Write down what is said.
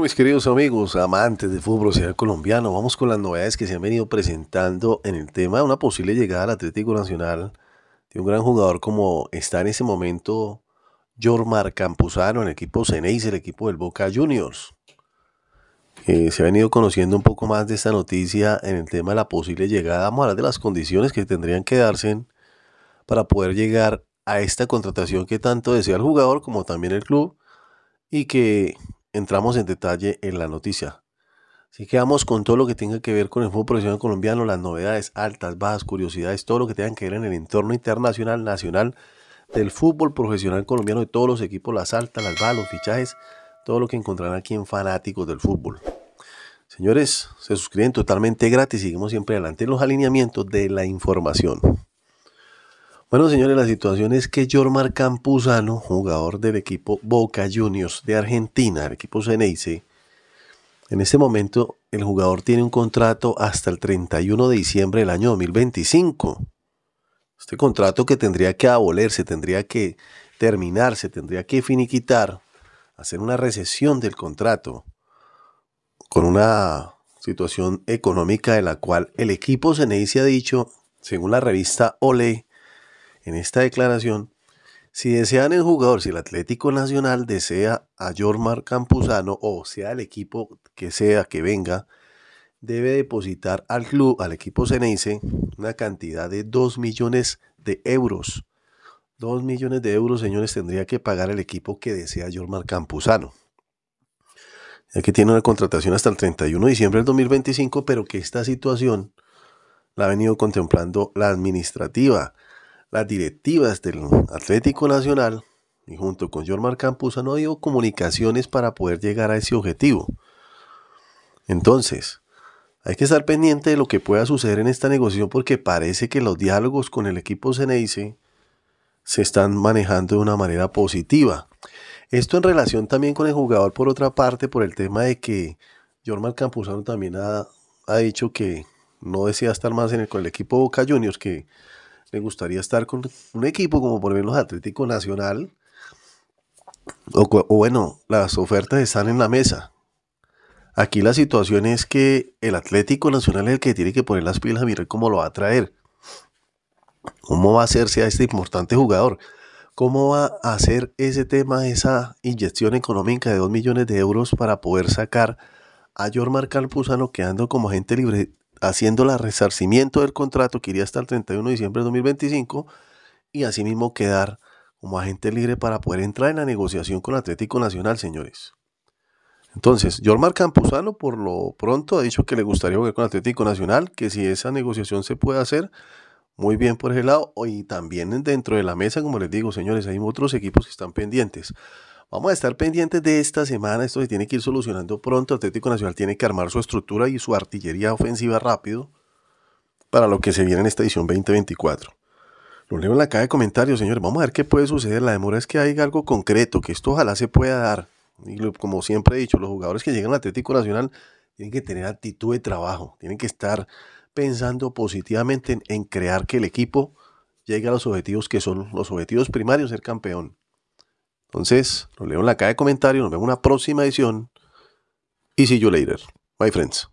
mis queridos amigos, amantes de fútbol social colombiano, vamos con las novedades que se han venido presentando en el tema de una posible llegada al Atlético Nacional de un gran jugador como está en ese momento Jormar Campuzano, en el equipo Ceneis, el equipo del Boca Juniors. Eh, se ha venido conociendo un poco más de esta noticia en el tema de la posible llegada. Vamos a de las condiciones que tendrían que darse para poder llegar a esta contratación que tanto desea el jugador como también el club y que entramos en detalle en la noticia. Así que vamos con todo lo que tenga que ver con el fútbol profesional colombiano, las novedades altas, bajas, curiosidades, todo lo que tenga que ver en el entorno internacional, nacional del fútbol profesional colombiano, de todos los equipos, las altas, las bajas, los fichajes, todo lo que encontrarán aquí en Fanáticos del Fútbol. Señores, se suscriben totalmente gratis, seguimos siempre adelante en los alineamientos de la información. Bueno, señores, la situación es que Jormar Campuzano, jugador del equipo Boca Juniors de Argentina, el equipo Ceneice, en este momento el jugador tiene un contrato hasta el 31 de diciembre del año 2025. Este contrato que tendría que abolerse, tendría que terminarse, tendría que finiquitar, hacer una recesión del contrato con una situación económica de la cual el equipo Ceneice ha dicho, según la revista Ole, en esta declaración, si desean el jugador, si el Atlético Nacional desea a Jormar Campuzano o sea el equipo que sea que venga, debe depositar al club, al equipo Ceneice, una cantidad de 2 millones de euros. 2 millones de euros, señores, tendría que pagar el equipo que desea Jormar Campuzano. Ya que tiene una contratación hasta el 31 de diciembre del 2025, pero que esta situación la ha venido contemplando la administrativa las directivas del Atlético Nacional y junto con Jormar Campuzano dio comunicaciones para poder llegar a ese objetivo. Entonces, hay que estar pendiente de lo que pueda suceder en esta negociación porque parece que los diálogos con el equipo Ceneice se están manejando de una manera positiva. Esto en relación también con el jugador, por otra parte, por el tema de que Jormar Campuzano también ha, ha dicho que no desea estar más en con el equipo Boca Juniors, que me gustaría estar con un equipo como por ejemplo Atlético Nacional. O, bueno, las ofertas están en la mesa. Aquí la situación es que el Atlético Nacional es el que tiene que poner las pilas a mirar cómo lo va a traer. ¿Cómo va a hacerse a este importante jugador? ¿Cómo va a hacer ese tema, esa inyección económica de 2 millones de euros para poder sacar a Jormar Calpuzano quedando como agente libre haciendo el resarcimiento del contrato que iría hasta el 31 de diciembre de 2025 y asimismo quedar como agente libre para poder entrar en la negociación con Atlético Nacional, señores. Entonces, Jormar Campuzano por lo pronto ha dicho que le gustaría jugar con Atlético Nacional, que si esa negociación se puede hacer, muy bien por ese lado. Y también dentro de la mesa, como les digo, señores, hay otros equipos que están pendientes. Vamos a estar pendientes de esta semana. Esto se tiene que ir solucionando pronto. Atlético Nacional tiene que armar su estructura y su artillería ofensiva rápido para lo que se viene en esta edición 2024. Lo leo en la caja de comentarios, señores. Vamos a ver qué puede suceder. La demora es que haya algo concreto, que esto ojalá se pueda dar. Y como siempre he dicho, los jugadores que llegan al Atlético Nacional tienen que tener actitud de trabajo, tienen que estar pensando positivamente en, en crear que el equipo llegue a los objetivos que son los objetivos primarios, ser campeón. Entonces, lo leo en la caja de comentarios, nos vemos en una próxima edición. Y see yo later, Bye friends.